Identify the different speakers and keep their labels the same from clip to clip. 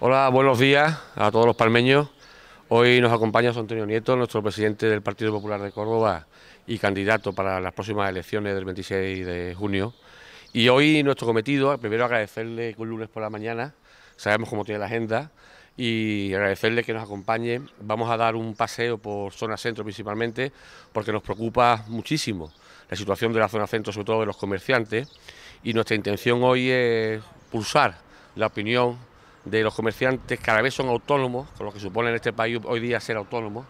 Speaker 1: Hola, buenos días a todos los palmeños. Hoy
Speaker 2: nos acompaña José Antonio Nieto, nuestro presidente del Partido Popular de Córdoba y candidato para las próximas elecciones del 26 de junio. Y hoy nuestro cometido, primero agradecerle que un lunes por la mañana, sabemos cómo tiene la agenda, y agradecerle que nos acompañe. Vamos a dar un paseo por zona centro principalmente, porque nos preocupa muchísimo la situación de la zona centro, sobre todo de los comerciantes, y nuestra intención hoy es pulsar la opinión de los comerciantes cada vez son autónomos, con lo que supone en este país hoy día ser autónomos,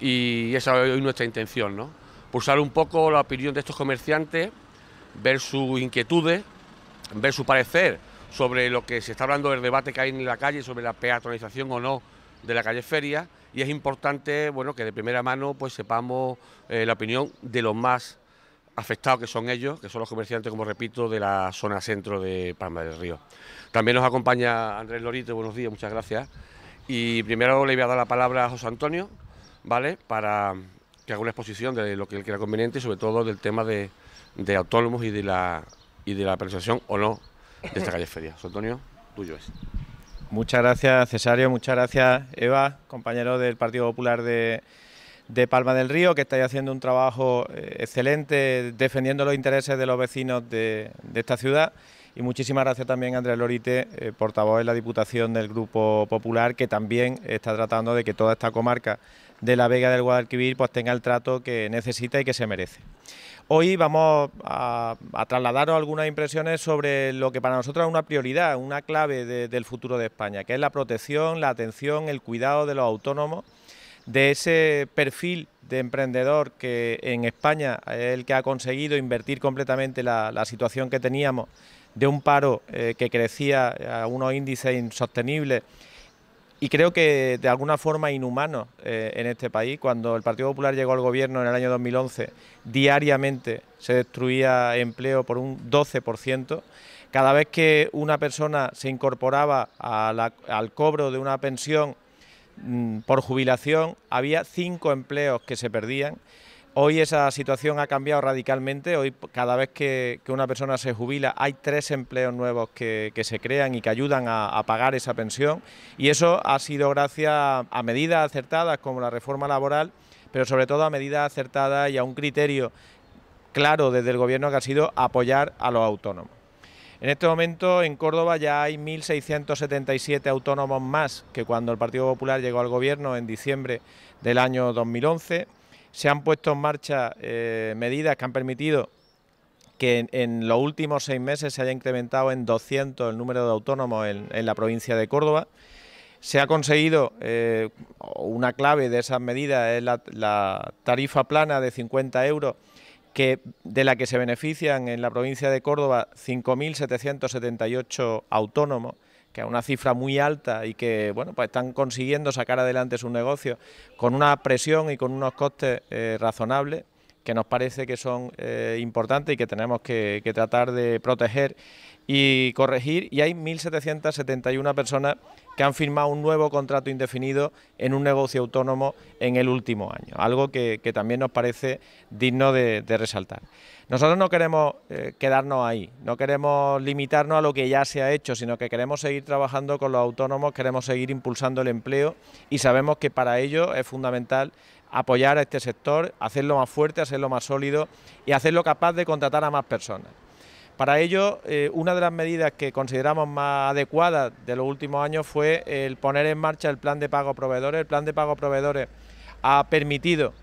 Speaker 2: y esa es hoy nuestra intención, ¿no? Pulsar un poco la opinión de estos comerciantes, ver sus inquietudes, ver su parecer sobre lo que se está hablando del debate que hay en la calle sobre la peatonalización o no de la calle Feria y es importante bueno que de primera mano pues sepamos eh, la opinión de los más afectados que son ellos, que son los comerciantes, como repito, de la zona centro de Palma del Río. También nos acompaña Andrés Lorito, buenos días, muchas gracias. Y primero le voy a dar la palabra a José Antonio, ¿vale? Para que haga una exposición de lo que él crea conveniente y sobre todo del tema de, autónomos y de la y de la o no de esta calle feria. José Antonio, tuyo es.
Speaker 1: Muchas gracias, Cesario, muchas gracias, Eva, compañero del Partido Popular de de Palma del Río, que está haciendo un trabajo eh, excelente defendiendo los intereses de los vecinos de, esta ciudad. Y muchísimas gracias también a Andrés Lorite, eh, portavoz de la Diputación del Grupo Popular, que también está tratando de que toda esta comarca de la Vega del Guadalquivir pues, tenga el trato que necesita y que se merece. Hoy vamos a, trasladaros algunas impresiones sobre lo que para nosotros es una prioridad, una clave del futuro de España, que es la protección, la atención, el cuidado de los autónomos de ese perfil de emprendedor que en España es el que ha conseguido invertir completamente la, situación que teníamos de un paro eh, que crecía a unos índices insostenibles y creo que de alguna forma inhumano eh, en este país. Cuando el Partido Popular llegó al gobierno en el año 2011, diariamente se destruía empleo por un 12%. Cada vez que una persona se incorporaba al cobro de una pensión, Mm, por jubilación, había cinco empleos que se perdían. Hoy esa situación ha cambiado radicalmente. Hoy cada vez que, una persona se jubila hay tres empleos nuevos que, se crean y que ayudan a, a, pagar esa pensión. Y eso ha sido gracias a medidas acertadas como la reforma laboral, pero sobre todo a medidas acertadas y a un criterio claro desde el Gobierno que ha sido apoyar a los autónomos. En este momento en Córdoba ya hay 1.677 autónomos más que cuando el Partido Popular llegó al gobierno en diciembre del año 2011. Se han puesto en marcha eh, medidas que han permitido que en, los últimos seis meses se haya incrementado en 200 el número de autónomos en, la provincia de Córdoba. Se ha conseguido, eh, una clave de esas medidas es la, la tarifa plana de 50 euros de la que se benefician en la provincia de Córdoba 5.778 autónomos, que es una cifra muy alta y que bueno, pues están consiguiendo sacar adelante sus negocios con una presión y con unos costes eh, razonables que nos parece que son eh, importantes y que tenemos que, que tratar de proteger y corregir. Y hay 1.771 personas que han firmado un nuevo contrato indefinido en un negocio autónomo en el último año, algo que, también nos parece digno de, resaltar. Nosotros no queremos eh, quedarnos ahí, no queremos limitarnos a lo que ya se ha hecho, sino que queremos seguir trabajando con los autónomos, queremos seguir impulsando el empleo y sabemos que para ello es fundamental apoyar a este sector, hacerlo más fuerte, hacerlo más sólido y hacerlo capaz de contratar a más personas. Para ello, eh, una de las medidas que consideramos más adecuadas de los últimos años fue el poner en marcha el plan de pago proveedores. El plan de pago proveedores ha permitido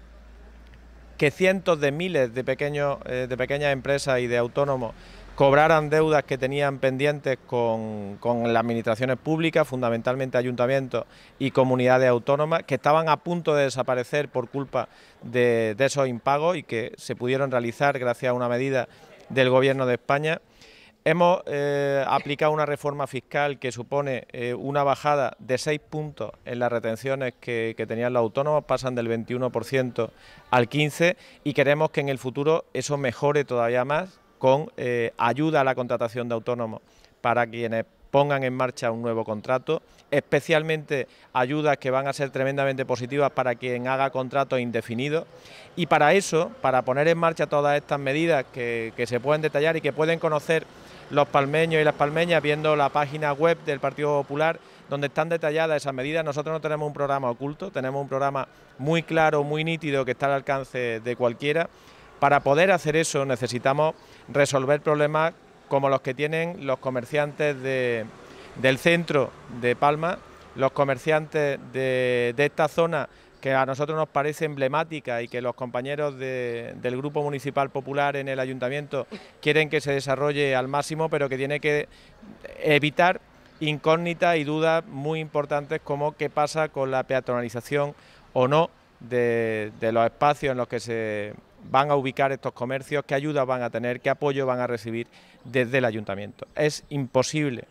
Speaker 1: que cientos de miles eh, de, pequeñas empresas y de autónomos cobraran deudas que tenían pendientes con, las administraciones públicas, fundamentalmente ayuntamientos y comunidades autónomas, que estaban a punto de desaparecer por culpa de, de esos impagos y que se pudieron realizar gracias a una medida del Gobierno de España. Hemos eh, aplicado una reforma fiscal que supone eh, una bajada de seis puntos en las retenciones que, tenían los autónomos, pasan del 21% al 15% y queremos que en el futuro eso mejore todavía más con eh, ayuda a la contratación de autónomos para quienes pongan en marcha un nuevo contrato, especialmente ayudas que van a ser tremendamente positivas para quien haga contratos indefinidos y para eso, para poner en marcha todas estas medidas que, se pueden detallar y que pueden conocer los palmeños y las palmeñas viendo la página web del Partido Popular donde están detalladas esas medidas. Nosotros no tenemos un programa oculto, tenemos un programa muy claro, muy nítido que está al alcance de cualquiera. Para poder hacer eso necesitamos resolver problemas como los que tienen los comerciantes del centro de Palma, los comerciantes de, esta zona que a nosotros nos parece emblemática y que los compañeros del Grupo Municipal Popular en el Ayuntamiento quieren que se desarrolle al máximo, pero que tiene que evitar incógnitas y dudas muy importantes como qué pasa con la peatonalización o no de los espacios en los que se van a ubicar estos comercios, qué ayuda van a tener, qué apoyo van a recibir desde el ayuntamiento. Es imposible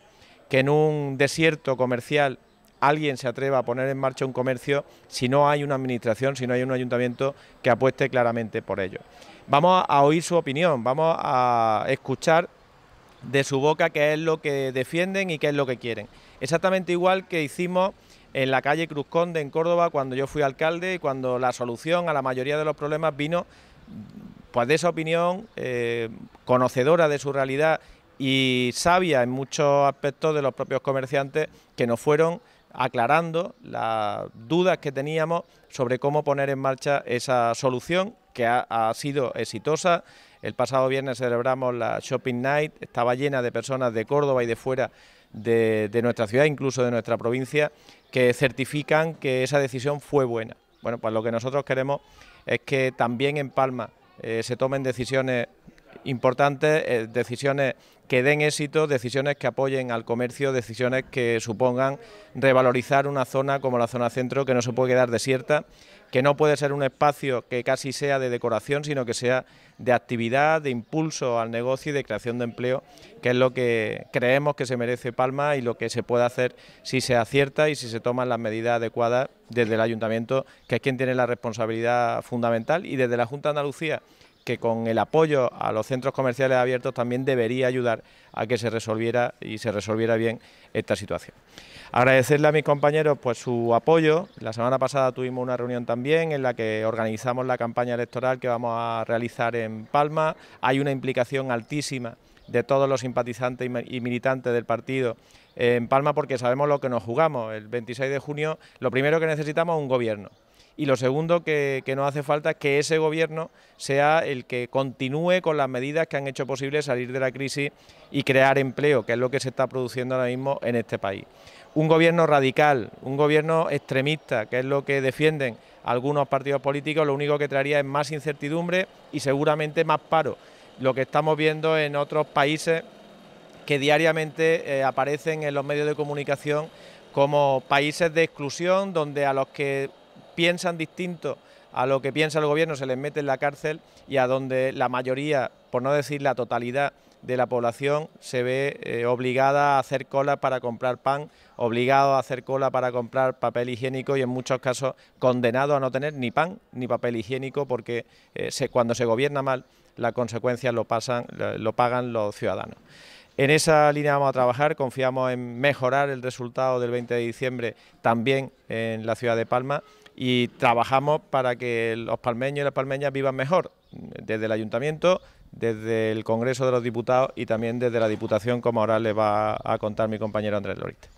Speaker 1: que en un desierto comercial alguien se atreva a poner en marcha un comercio si no hay una administración, si no hay un ayuntamiento que apueste claramente por ello. Vamos a oír su opinión, vamos a escuchar de su boca qué es lo que defienden y qué es lo que quieren. Exactamente igual que hicimos en la calle Cruz Conde en Córdoba cuando yo fui alcalde y cuando la solución a la mayoría de los problemas vino pues de esa opinión, eh, conocedora de su realidad y sabia en muchos aspectos de los propios comerciantes que nos fueron aclarando las dudas que teníamos sobre cómo poner en marcha esa solución que ha, sido exitosa. El pasado viernes celebramos la Shopping Night, estaba llena de personas de Córdoba y de fuera de, de nuestra ciudad, incluso de nuestra provincia, que certifican que esa decisión fue buena. Bueno, pues lo que nosotros queremos es que también en Palma eh, se tomen decisiones importantes, eh, decisiones que den éxito, decisiones que apoyen al comercio, decisiones que supongan revalorizar una zona como la zona centro que no se puede quedar desierta, que no puede ser un espacio que casi sea de decoración, sino que sea de actividad, de impulso al negocio y de creación de empleo, que es lo que creemos que se merece Palma y lo que se puede hacer si se acierta y si se toman las medidas adecuadas desde el ayuntamiento, que es quien tiene la responsabilidad fundamental, y desde la Junta de Andalucía, que con el apoyo a los centros comerciales abiertos también debería ayudar a que se resolviera y se resolviera bien esta situación. Agradecerle a mis compañeros pues su apoyo. La semana pasada tuvimos una reunión también en la que organizamos la campaña electoral que vamos a realizar en Palma. Hay una implicación altísima de todos los simpatizantes y militantes del partido en Palma porque sabemos lo que nos jugamos. El 26 de junio lo primero que necesitamos es un gobierno. Y lo segundo que, nos hace falta es que ese gobierno sea el que continúe con las medidas que han hecho posible salir de la crisis y crear empleo, que es lo que se está produciendo ahora mismo en este país. Un gobierno radical, un gobierno extremista, que es lo que defienden algunos partidos políticos, lo único que traería es más incertidumbre y seguramente más paro. Lo que estamos viendo en otros países que diariamente eh, aparecen en los medios de comunicación como países de exclusión, donde a los que piensan distinto a lo que piensa el gobierno, se les mete en la cárcel y a donde la mayoría, por no decir la totalidad, de la población se ve eh, obligada a hacer cola para comprar pan, obligado a hacer cola para comprar papel higiénico y en muchos casos condenado a no tener ni pan ni papel higiénico porque eh, cuando se gobierna mal las consecuencias lo, pasan, lo pagan los ciudadanos. En esa línea vamos a trabajar, confiamos en mejorar el resultado del 20 de diciembre también en la ciudad de Palma y trabajamos para que los palmeños y las palmeñas vivan mejor, desde el ayuntamiento, desde el Congreso de los Diputados y también desde la Diputación, como ahora les va a contar mi compañero Andrés Lorite.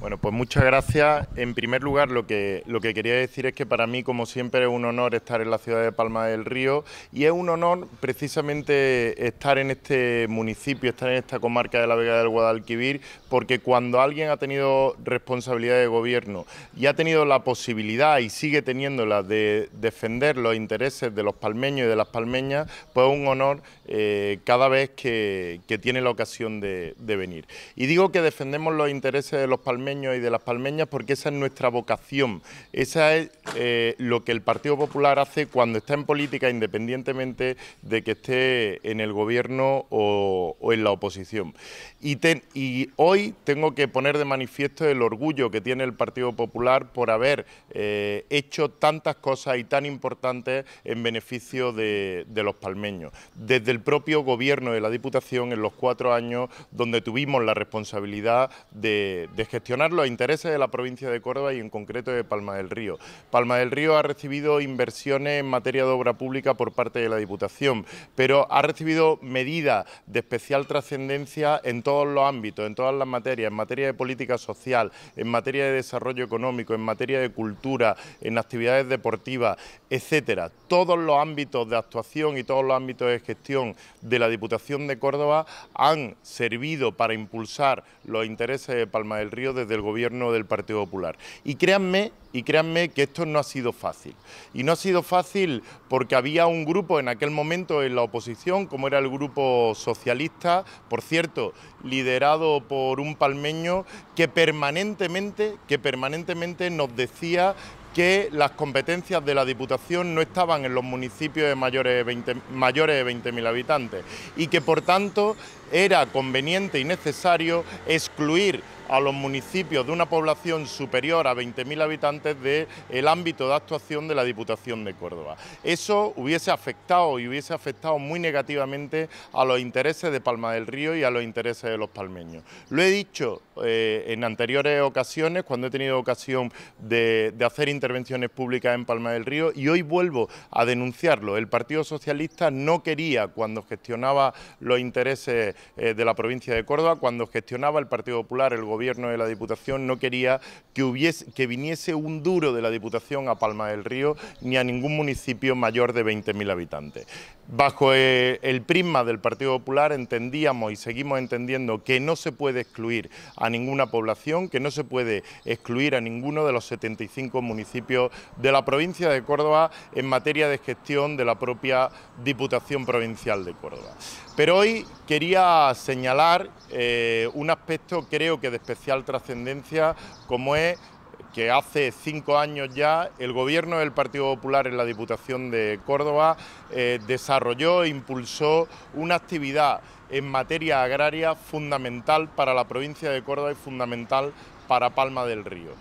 Speaker 1: Bueno, pues muchas gracias.
Speaker 3: En primer lugar, lo que, lo que quería decir es que para mí, como siempre, es un honor estar en la ciudad de Palma del Río y es un honor precisamente estar en este municipio, estar en esta comarca de la Vega del Guadalquivir, porque cuando alguien ha tenido responsabilidad de gobierno y ha tenido la posibilidad y sigue teniéndola de defender los intereses de los palmeños y de las palmeñas, pues es un honor eh, cada vez que, tiene la ocasión de, de venir. Y digo que defendemos los intereses de los palmeños y de las palmeñas porque esa es nuestra vocación, esa es eh, lo que el Partido Popular hace cuando está en política independientemente de que esté en el gobierno o, en la oposición. Y, y, hoy tengo que poner de manifiesto el orgullo que tiene el Partido Popular por haber eh, hecho tantas cosas y tan importantes en beneficio de, los palmeños. Desde el propio gobierno de la Diputación en los cuatro años donde tuvimos la responsabilidad de, de gestionar los intereses de la provincia de Córdoba y en concreto de Palma del Río. Palma del Río ha recibido inversiones en materia de obra pública por parte de la Diputación, pero ha recibido medidas de especial trascendencia en todos los ámbitos, en todas las materias, en materia de política social, en materia de desarrollo económico, en materia de cultura, en actividades deportivas, etcétera. Todos los ámbitos de actuación y todos los ámbitos de gestión de la Diputación de Córdoba han servido para impulsar los intereses de Palma del Río desde del gobierno del Partido Popular. Y créanme, y créanme que esto no ha sido fácil. Y no ha sido fácil porque había un grupo en aquel momento en la oposición, como era el grupo socialista, por cierto, liderado por un palmeño que permanentemente, que permanentemente nos decía que las competencias de la Diputación no estaban en los municipios de mayores de 20.000 habitantes y que por tanto era conveniente y necesario excluir a los municipios de una población superior a 20.000 habitantes del ámbito de actuación de la Diputación de Córdoba. Eso hubiese afectado y hubiese afectado muy negativamente a los intereses de Palma del Río y a los intereses de los palmeños. Lo he dicho eh, en anteriores ocasiones, cuando he tenido ocasión de, de hacer intervenciones públicas en Palma del Río, y hoy vuelvo a denunciarlo. El Partido Socialista no quería, cuando gestionaba los intereses eh, de la provincia de Córdoba, cuando gestionaba el Partido Popular, el gobierno de la Diputación, no quería que, que viniese un duro de la Diputación a Palma del Río ni a ningún municipio mayor de 20.000 habitantes. Bajo eh, el prisma del Partido Popular entendíamos y seguimos entendiendo que no se puede excluir a ninguna población, que no se puede excluir a ninguno de los 75 municipios de la provincia de Córdoba en materia de gestión de la propia Diputación Provincial de Córdoba. Pero hoy quería señalar eh, un aspecto creo que de especial trascendencia, como es que hace cinco años ya el gobierno del Partido Popular en la Diputación de Córdoba eh, desarrolló e impulsó una actividad en materia agraria fundamental para la provincia de Córdoba y fundamental para Palma del Río.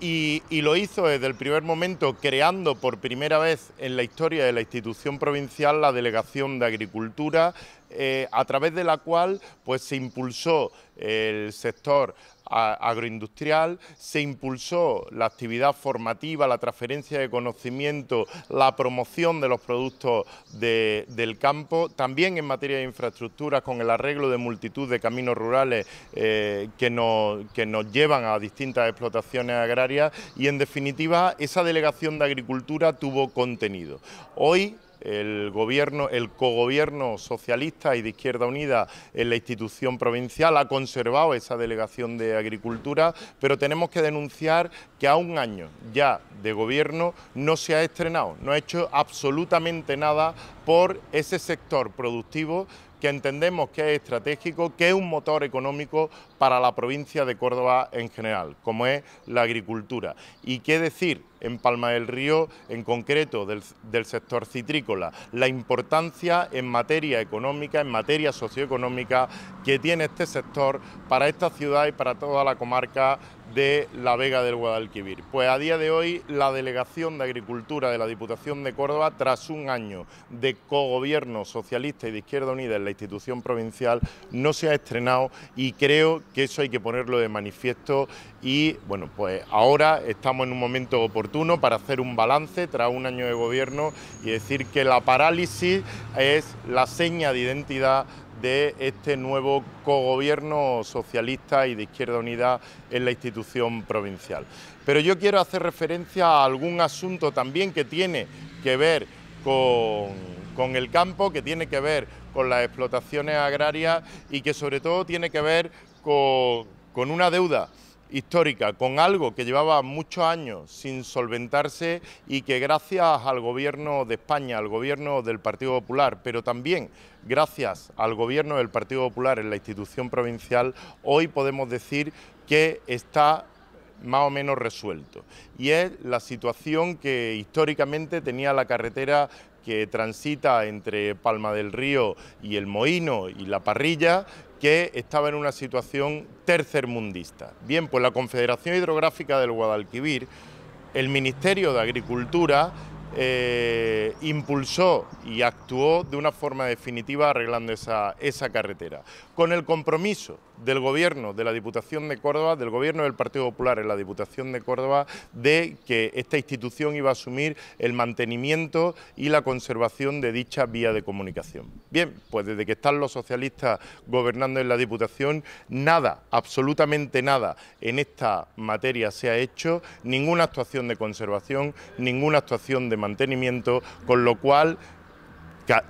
Speaker 3: y, lo hizo desde el primer momento creando por primera vez en la historia de la institución provincial la Delegación de Agricultura eh, a través de la cual pues, se impulsó el sector agroindustrial, se impulsó la actividad formativa, la transferencia de conocimiento, la promoción de los productos del campo, también en materia de infraestructuras con el arreglo de multitud de caminos rurales eh, que, nos, que nos llevan a distintas explotaciones agrarias y en definitiva esa delegación de agricultura tuvo contenido. Hoy el gobierno, el cogobierno socialista y de Izquierda Unida en la institución provincial ha conservado esa delegación de agricultura, pero tenemos que denunciar que a un año ya de gobierno no se ha estrenado, no ha hecho absolutamente nada por ese sector productivo que entendemos que es estratégico, que es un motor económico para la provincia de Córdoba en general, como es la agricultura. Y qué decir en Palma del Río, en concreto del, sector citrícola, la importancia en materia económica, en materia socioeconómica que tiene este sector para esta ciudad y para toda la comarca de la Vega del Guadalquivir. Pues a día de hoy la Delegación de Agricultura de la Diputación de Córdoba, tras un año de cogobierno socialista y de Izquierda Unida en la institución provincial, no se ha estrenado y creo que eso hay que ponerlo de manifiesto y bueno, pues ahora estamos en un momento oportuno para hacer un balance tras un año de gobierno y decir que la parálisis es la seña de identidad de este nuevo cogobierno socialista y de Izquierda Unida en la institución provincial. Pero yo quiero hacer referencia a algún asunto también que tiene que ver con, con el campo, que tiene que ver con las explotaciones agrarias y que sobre todo tiene que ver con, con una deuda histórica, con algo que llevaba muchos años sin solventarse y que gracias al gobierno de España, al gobierno del Partido Popular, pero también gracias al gobierno del Partido Popular en la institución provincial, hoy podemos decir que está más o menos resuelto. Y es la situación que históricamente tenía la carretera que transita entre Palma del Río y El Moino y La Parrilla, que estaba en una situación tercermundista. Bien, pues la Confederación Hidrográfica del Guadalquivir, el Ministerio de Agricultura, eh, impulsó y actuó de una forma definitiva arreglando esa, esa carretera, con el compromiso del Gobierno de la Diputación de Córdoba, del Gobierno del Partido Popular en la Diputación de Córdoba, de que esta institución iba a asumir el mantenimiento y la conservación de dicha vía de comunicación. Bien, pues desde que están los socialistas gobernando en la Diputación, nada, absolutamente nada en esta materia se ha hecho, ninguna actuación de conservación, ninguna actuación de mantenimiento, con lo cual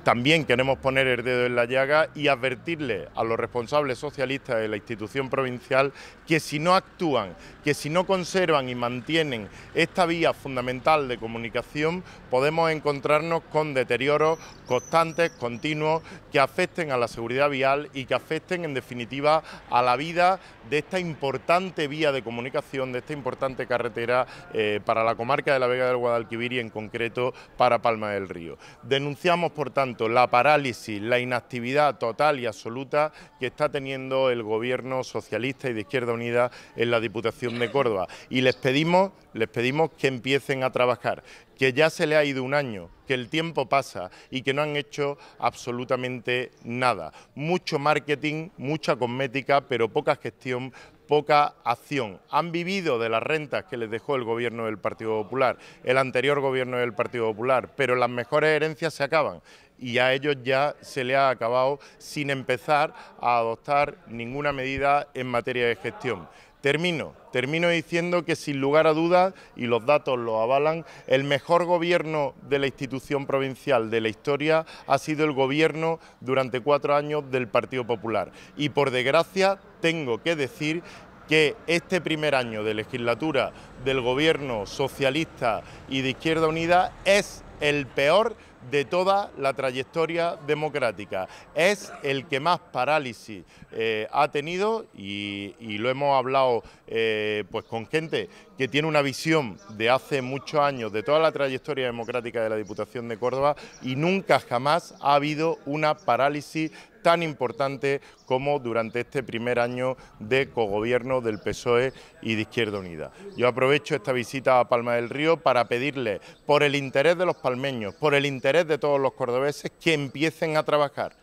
Speaker 3: también queremos poner el dedo en la llaga y advertirle a los responsables socialistas de la institución provincial que si no actúan, que si no conservan y mantienen esta vía fundamental de comunicación, podemos encontrarnos con deterioros constantes, continuos, que afecten a la seguridad vial y que afecten en definitiva a la vida de esta importante vía de comunicación, de esta importante carretera eh, para la comarca de la Vega del Guadalquivir y en concreto para Palma del Río. Denunciamos por tanto, la parálisis, la inactividad total y absoluta que está teniendo el Gobierno socialista y de Izquierda Unida en la Diputación de Córdoba. Y les pedimos, les pedimos que empiecen a trabajar, que ya se le ha ido un año, que el tiempo pasa y que no han hecho absolutamente nada. Mucho marketing, mucha cosmética, pero poca gestión poca acción. Han vivido de las rentas que les dejó el gobierno del Partido Popular, el anterior gobierno del Partido Popular, pero las mejores herencias se acaban y a ellos ya se les ha acabado sin empezar a adoptar ninguna medida en materia de gestión. Termino, termino diciendo que sin lugar a dudas, y los datos lo avalan, el mejor gobierno de la institución provincial de la historia ha sido el gobierno durante cuatro años del Partido Popular. Y por desgracia tengo que decir que este primer año de legislatura del gobierno socialista y de Izquierda Unida es el peor de toda la trayectoria democrática. Es el que más parálisis eh, ha tenido y, lo hemos hablado eh, pues con gente que tiene una visión de hace muchos años de toda la trayectoria democrática de la Diputación de Córdoba y nunca jamás ha habido una parálisis tan importante como durante este primer año de cogobierno del PSOE y de Izquierda Unida. Yo aprovecho esta visita a Palma del Río para pedirle, por el interés de los palmeños, por el interés de todos los cordobeses, que empiecen a trabajar,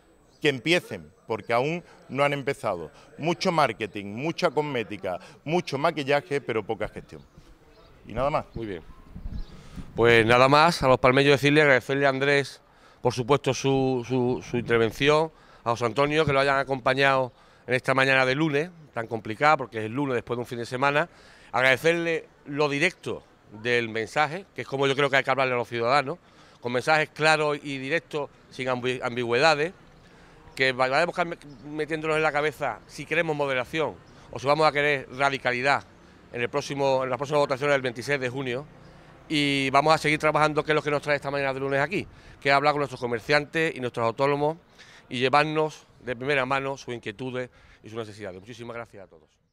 Speaker 3: que empiecen, porque aún no han empezado. Mucho marketing, mucha cosmética, mucho maquillaje, pero poca gestión. Y nada más. Muy bien.
Speaker 2: Pues nada más, a los palmellos decirle, agradecerle a Andrés, por supuesto, su, intervención, a José Antonio, que lo hayan acompañado en esta mañana de lunes, tan complicada, porque es el lunes después de un fin de semana. Agradecerle lo directo del mensaje, que es como yo creo que hay que hablarle a los ciudadanos, con mensajes claros y directos, sin ambigüedades que vayamos metiéndonos en la cabeza si queremos moderación o si vamos a querer radicalidad en, el próximo, en las próximas votaciones del 26 de junio y vamos a seguir trabajando, que es lo que nos trae esta mañana de lunes aquí, que es hablar con nuestros comerciantes y nuestros autónomos y llevarnos de primera mano sus inquietudes y sus necesidades. Muchísimas gracias a todos.